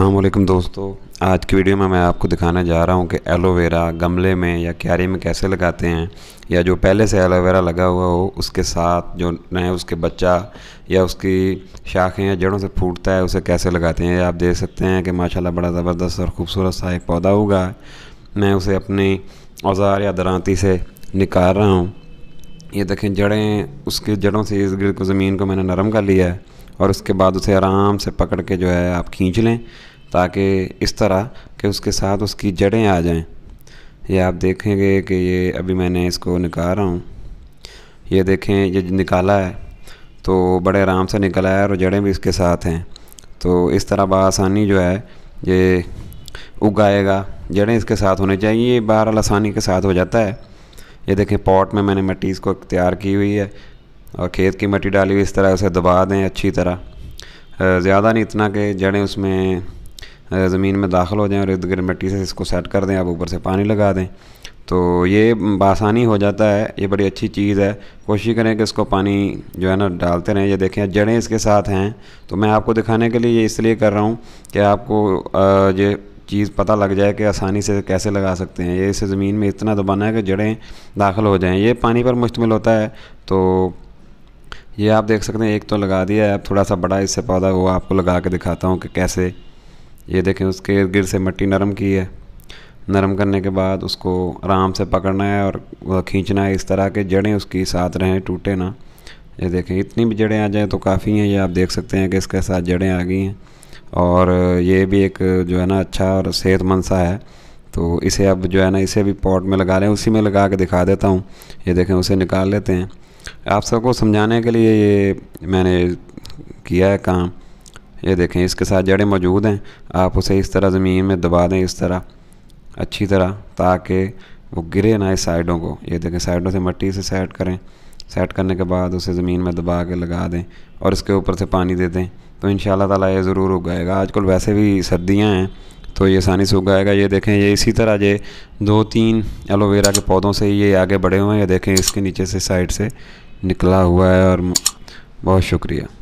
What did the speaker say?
अस्सलाम दोस्तों आज की वीडियो में मैं आपको दिखाने जा रहा हूँ कि एलोवेरा गमले में या क्यारी में कैसे लगाते हैं या जो पहले से एलोवेरा लगा हुआ हो उसके साथ जो नए उसके बच्चा या उसकी शाखें या जड़ों से फूटता है उसे कैसे लगाते हैं आप देख सकते हैं कि माशाल्लाह बड़ा ज़बरदस्त और ख़ूबसूरत सा एक पौधा होगा मैं उसे अपनी औजार या दराती से निकाल रहा हूँ ये देखें जड़ें उसकी जड़ों से इस गिर को ज़मीन को मैंने नरम कर लिया है और उसके बाद उसे आराम से पकड़ के जो है आप खींच लें ताकि इस तरह कि उसके साथ उसकी जड़ें आ जाएं ये आप देखेंगे कि ये अभी मैंने इसको निकाल रहा हूँ ये देखें ये निकाला है तो बड़े आराम से निकला है और जड़ें भी इसके साथ हैं तो इस तरह बसानी जो है ये उगाएगा जड़ें इसके साथ होनी चाहिए ये बहर आसानी के साथ हो जाता है ये देखें पॉट में मैंने मिट्टी इसको तैयार की हुई है और खेत की मिट्टी डाली हुई इस तरह उसे दबा दें अच्छी तरह ज़्यादा नहीं इतना कि जड़ें उसमें ज़मीन में दाखिल हो जाएँ और इर्द गिर्द मिट्टी से इसको सेट कर दें आप ऊपर से पानी लगा दें तो ये बासानी हो जाता है ये बड़ी अच्छी चीज़ है कोशिश करें कि इसको पानी जो है ना डालते रहें ये देखें जड़ें इसके साथ हैं तो मैं आपको दिखाने के लिए ये इसलिए कर रहा हूँ कि आपको ये चीज़ पता लग जाए कि आसानी से कैसे लगा सकते हैं ये इसे ज़मीन में इतना दबाना है कि जड़ें दाखिल हो जाएँ ये पानी पर मुश्तमिल होता है तो ये आप देख सकते हैं एक तो लगा दिया है अब थोड़ा सा बड़ा इससे पौधा वो आपको लगा के दिखाता हूँ कि कैसे ये देखें उसके इर्द गिर्द से मिट्टी नरम की है नरम करने के बाद उसको आराम से पकड़ना है और खींचना है इस तरह के जड़ें उसकी साथ रहें टूटे ना ये देखें इतनी भी जड़ें आ जाएँ तो काफ़ी हैं ये आप देख सकते हैं कि इसके साथ जड़ें आ गई हैं और ये भी एक जो है ना अच्छा और सेहतमंद सा है तो इसे अब जो है ना इसे भी पॉट में लगा लें उसी में लगा के दिखा देता हूँ ये देखें उसे निकाल लेते हैं आप सबको समझाने के लिए ये मैंने किया है काम ये देखें इसके साथ जड़ें मौजूद हैं आप उसे इस तरह ज़मीन में दबा दें इस तरह अच्छी तरह ताकि वो गिरे ना इस साइडों को ये देखें साइडों से मट्टी से सेट करें सेट करने के बाद उसे ज़मीन में दबा के लगा दें और इसके ऊपर से पानी दे दें तो इन ताला ये ज़रूर उगाएगा आजकल वैसे भी सर्दियाँ हैं तो ये आसानी से उगाएगा ये देखें ये इसी तरह ये दो तीन एलोवेरा के पौधों से ये आगे बढ़े हुए हैं ये देखें इसके नीचे से साइड से निकला हुआ है और बहुत शुक्रिया